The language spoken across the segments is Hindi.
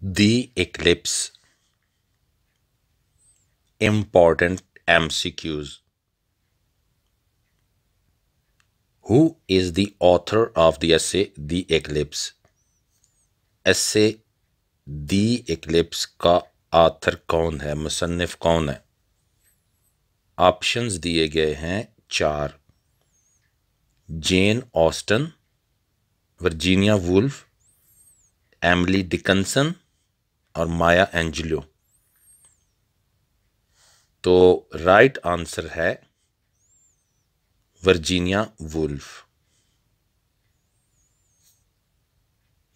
the eclipse important mcqs who is the author of the essay the eclipse essay the eclipse ka author kaun hai musannif kaun hai options diye gaye hain char jane austen virginia woolf emily dickinson और माया एंजिलो तो राइट आंसर है Virginia Woolf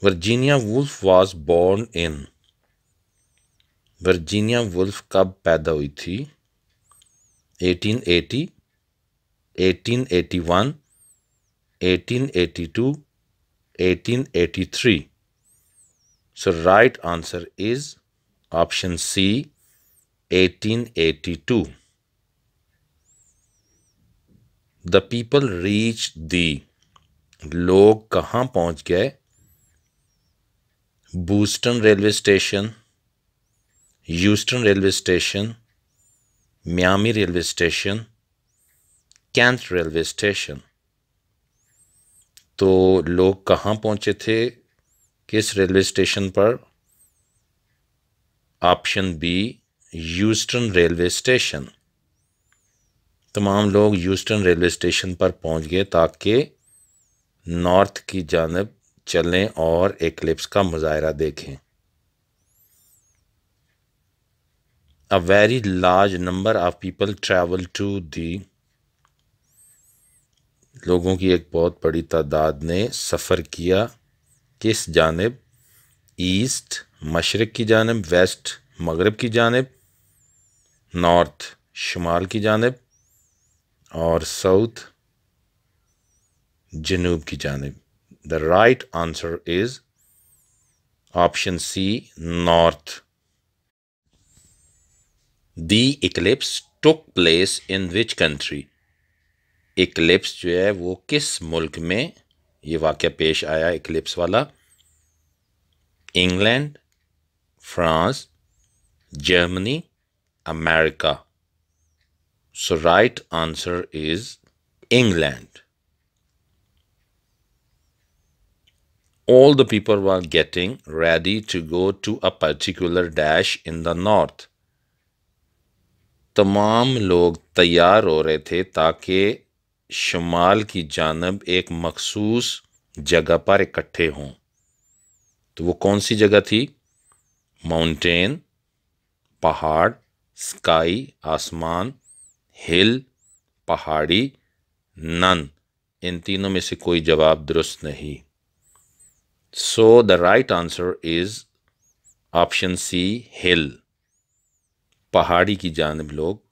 Virginia Woolf was born in Virginia Woolf कब पैदा हुई थी 1880, 1881, 1882, 1883 So right answer is option C 1882. The people reached the लोग कहाँ पहुँच गए Boston railway station Euston railway station Miami railway station Kent railway station तो लोग कहाँ पहुँचे थे किस रेलवे स्टेशन पर option B Euston railway station तमाम लोग यूस्टन रेलवे स्टेशन पर पहुंच गए ताकि नॉर्थ की जानब चलें और एक्लिप्स का मुजाहरा देखें a very large number of people travel to the लोगों की एक बहुत बड़ी तादाद ने सफ़र किया किस जानब ईस्ट मशरक़ की जानब वेस्ट मगरब की जानब नॉर्थ शुमाल की जानब और साउथ जनूब की जानब the right answer is option C north the eclipse took place in which country eclipse जो है वो किस मुल्क में ये वाक्य पेश आया इक्लिप्स वाला England France Germany America so right answer is England all the people were getting ready to go to a particular dash in the north तमाम लोग तैयार हो रहे थे ताकि शुमाल की जानब एक मखसूस जगह पर इकट्ठे हों तो वो कौन सी जगह थी माउंटेन पहाड़ स्काई आसमान हिल पहाड़ी नन इन तीनों में से कोई जवाब दुरुस्त नहीं so the right answer is option C hill पहाड़ी की जानब लोग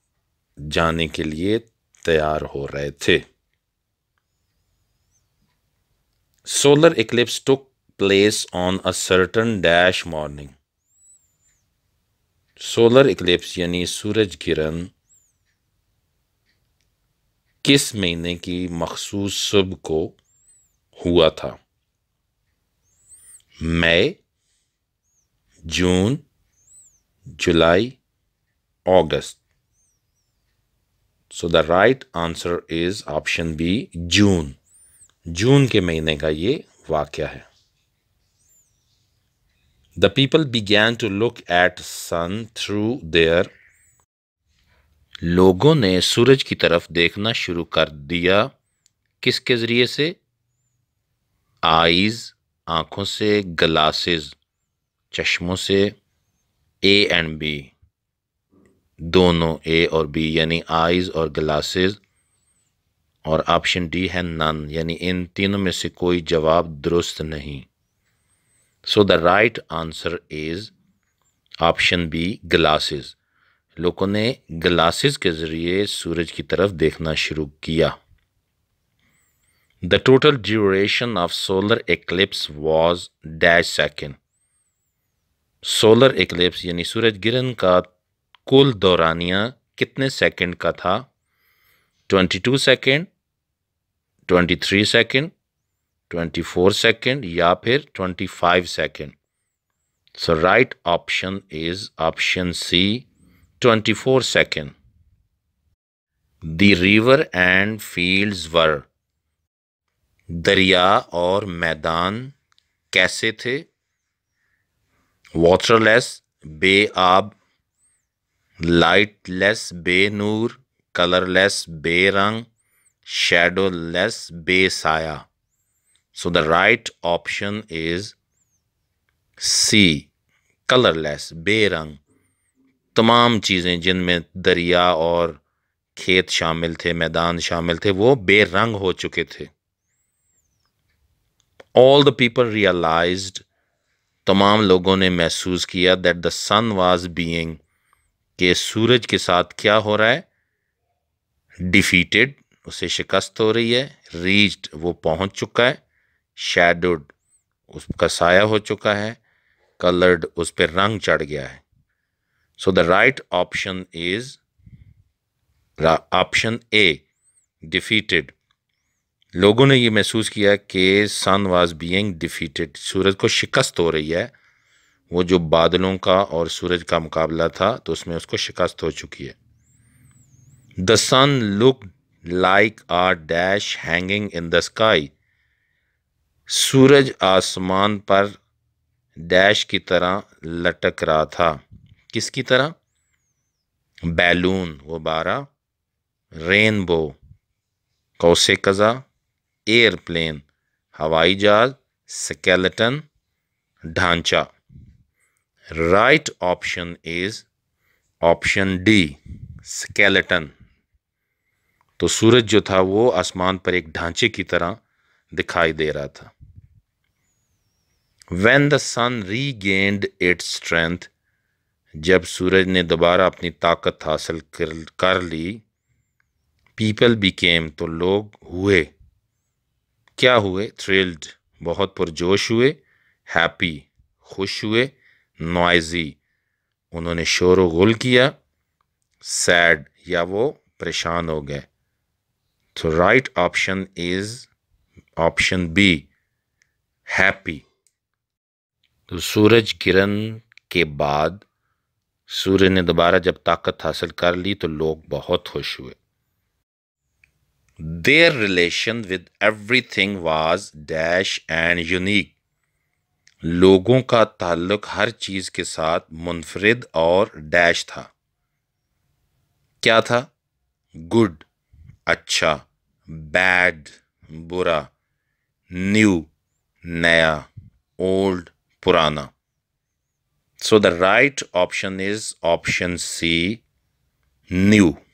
जाने के लिए तैयार हो रहे थे solar eclipse took place on a certain dash morning. Solar eclipse यानी सूरज किरण किस महीने की मखसूस सुबह को हुआ था May June July August so the right answer is option B June जून के महीने का ये वाक़ है the people began to look at sun through their लोगों ने सूरज की तरफ देखना शुरू कर दिया किसके ज़रिए से आईज आँखों से ग्लासेस चश्मों से ए एंड बी दोनों ए और बी यानी आईज और ग्लासेज और ऑप्शन डी है नन यानी इन तीनों में से कोई जवाब दुरुस्त नहीं so the right answer is option B glasses लोगों ने ग्लासेस के ज़रिए सूरज की तरफ देखना शुरू किया the total duration of solar eclipse was dash second solar eclipse यानी सूरज गिरन का कुल दौरानिया कितने सेकंड का था two second three second 24 second या फिर 25 second so right option is option C 24 second the river and fields were दरिया और मैदान कैसे थे वाटरलेस बे आब लाइटलेस बे नूर colorless berang, shadowless besaya. So the right option is C. Colorless berang. तमाम चीज़ें जिनमें दरिया और खेत शामिल थे मैदान शामिल थे वो बेरंग हो चुके थे ऑल द पीपल रियलाइज तमाम लोगों ने महसूस किया that the sun was being के सूरज के साथ क्या हो रहा है डिफीटेड उसे शिकस्त हो रही है रीच्ड वो पहुंच चुका है शेडोड उसका साया हो चुका है कलर्ड उस पर रंग चढ़ गया है so the right option is option A defeated लोगों ने ये महसूस किया कि सन वाज बीइंग डिफीटेड सूरज को शिकस्त हो रही है वो जो बादलों का और सूरज का मुकाबला था तो उसमें उसको शिकस्त हो चुकी है the sun look like are dash hanging in the sky सूरज आसमान पर डैश की तरह लटक रहा था किसकी तरह बैलून वो बारह रेनबो कौसे कज़ा एयरप्लेन हवाई जहाज स्केलेटन ढांचा right option is option D skeleton तो सूरज जो था वो आसमान पर एक ढांचे की तरह दिखाई दे रहा था when the sun gained its strength जब सूरज ने दोबारा अपनी ताकत हासिल कर कर ली पीपल बी केम तो लोग हुए क्या हुए थ्रिल्ड बहुत पुरजोश हुए हैप्पी खुश हुए नॉइजी उन्होंने शोर गुल किया सैड या वो परेशान हो गए तो right option is option B happy तो सूरज किरण के बाद सूर्य ने दोबारा जब ताकत हासिल कर ली तो लोग बहुत खुश हुए their relation with everything was dash and unique लोगों का ताल्लुक हर चीज़ के साथ मुनफरिद और डैश था क्या था गुड अच्छा बैड बुरा न्यू नया ओल्ड पुराना so the right option is option C new